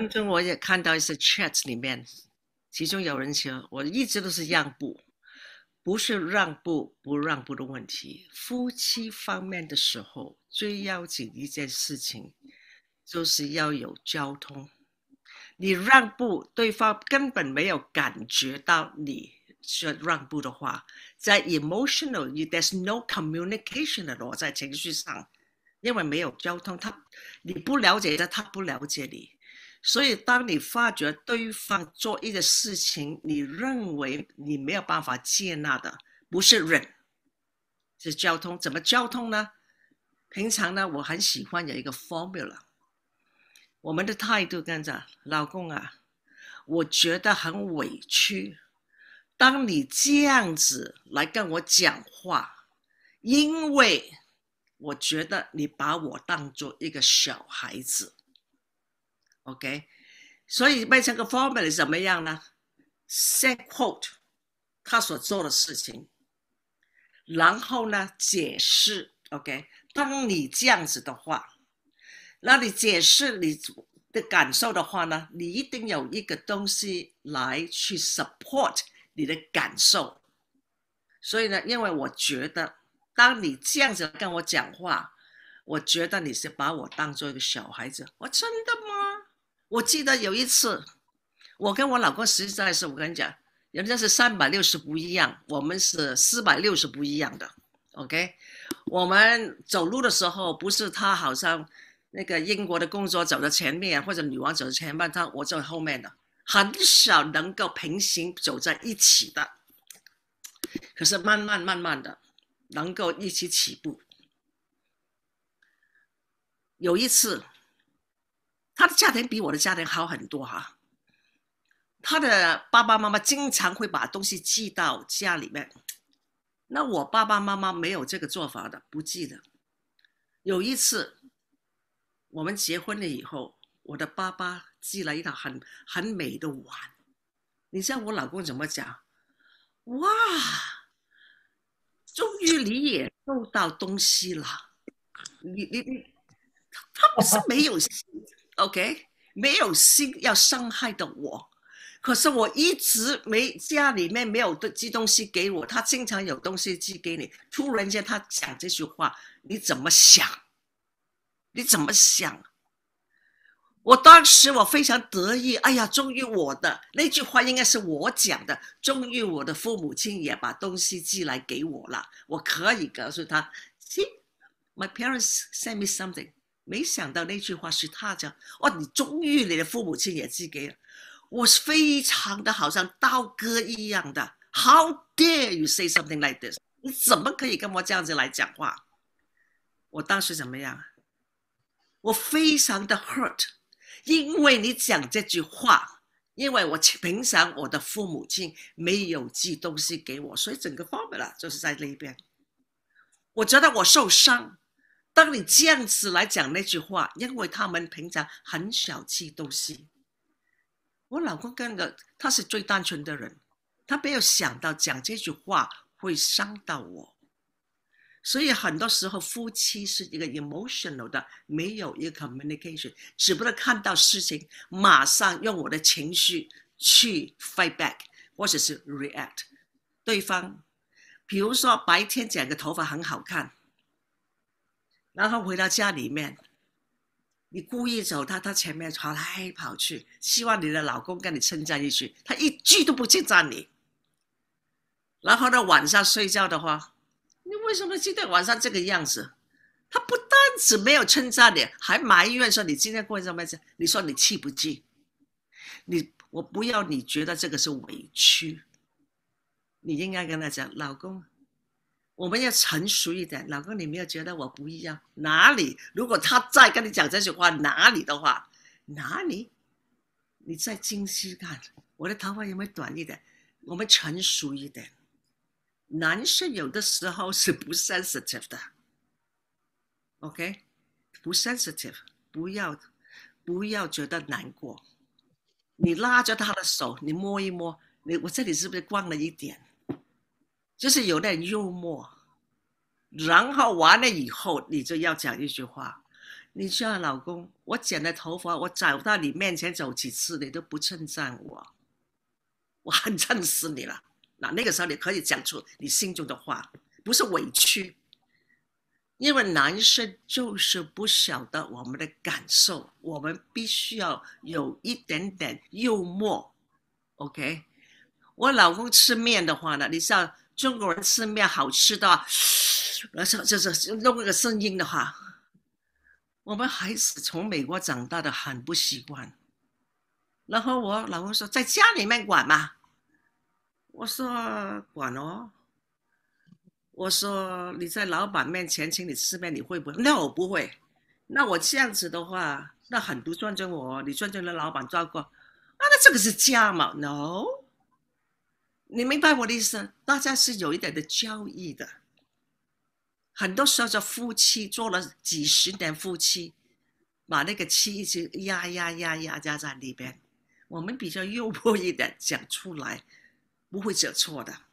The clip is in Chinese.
当中我也看到一些 chat 里面，其中有人说：“我一直都是让步，不是让步不让步的问题。夫妻方面的时候，最要紧一件事情就是要有交通。你让步，对方根本没有感觉到你说让步的话，在 emotional，there's no communication 的我在情绪上，因为没有交通，他你不了解他，他不了解你。”所以，当你发觉对方做一个事情，你认为你没有办法接纳的，不是忍，是交通。怎么交通呢？平常呢，我很喜欢有一个 formula。我们的态度跟着老公啊，我觉得很委屈。当你这样子来跟我讲话，因为我觉得你把我当做一个小孩子。OK，所以变成个方是怎么样呢？Say quote，他所做的事情，然后呢解释。OK，当你这样子的话，那你解释你的感受的话呢，你一定有一个东西来去 support 你的感受。所以呢，因为我觉得，当你这样子跟我讲话，我觉得你是把我当做一个小孩子。我真的吗？我记得有一次，我跟我老公实在是，我跟你讲，人家是三百六十不一样，我们是四百六十不一样的。OK，我们走路的时候，不是他好像那个英国的工作走在前面，或者女王走在前面，他我走在后面的，很少能够平行走在一起的。可是慢慢慢慢的，能够一起起步。有一次。他的家庭比我的家庭好很多哈，他的爸爸妈妈经常会把东西寄到家里面，那我爸爸妈妈没有这个做法的，不寄的。有一次，我们结婚了以后，我的爸爸寄了一套很很美的碗，你知道我老公怎么讲？哇，终于你也收到东西了，你你你，他他不是没有心。OK，没有心要伤害的我，可是我一直没家里面没有寄东西给我，他经常有东西寄给你。突然间他讲这句话，你怎么想？你怎么想？我当时我非常得意，哎呀，终于我的那句话应该是我讲的，终于我的父母亲也把东西寄来给我了。我可以告诉他，See，my parents send me something. 没想到那句话是他讲，哇！你终于你的父母亲也寄给了，我是非常的好像刀割一样的。How dare you say something like this？你怎么可以跟我这样子来讲话？我当时怎么样？我非常的 hurt，因为你讲这句话，因为我平常我的父母亲没有寄东西给我，所以整个 formula 就是在那边，我觉得我受伤。当你这样子来讲那句话，因为他们平常很少吃东西。我老公跟个他是最单纯的人，他没有想到讲这句话会伤到我，所以很多时候夫妻是一个 emotional 的，没有一个 communication，只不能看到事情马上用我的情绪去 fight back 或者是 react 对方。比如说白天剪个头发很好看。然后回到家里面，你故意走他，他前面跑来跑去，希望你的老公跟你称赞一句，他一句都不称赞你。然后到晚上睡觉的话，你为什么今天晚上这个样子？他不单只没有称赞你，还埋怨说你今天过什么日子？你说你气不气？你我不要你觉得这个是委屈，你应该跟他讲，老公。我们要成熟一点，老公，你没有觉得我不一样？哪里？如果他再跟你讲这句话，哪里的话？哪里？你再精细看，我的头发有没有短一点？我们成熟一点。男生有的时候是不 sensitive 的，OK，不 sensitive，不要，不要觉得难过。你拉着他的手，你摸一摸，你我这里是不是光了一点？就是有点幽默，然后完了以后，你就要讲一句话，你像老公，我剪了头发，我走到你面前走几次，你都不称赞我，我很气死你了。那那个时候，你可以讲出你心中的话，不是委屈，因为男生就是不晓得我们的感受，我们必须要有一点点幽默。OK，我老公吃面的话呢，你像。中国人吃面好吃的，我操，就是弄个声音的话，我们孩子从美国长大的很不习惯。然后我老公说在家里面管吗？我说管哦。我说你在老板面前请你吃面你会不会？那我不会。那我这样子的话，那很多尊重我，你尊重了老板照顾，啊，那这个是家嘛？No。你明白我的意思？大家是有一点的交易的。很多时候，这夫妻做了几十年夫妻，把那个气一直压压压压压在里边。我们比较幽默一点讲出来，不会讲错的。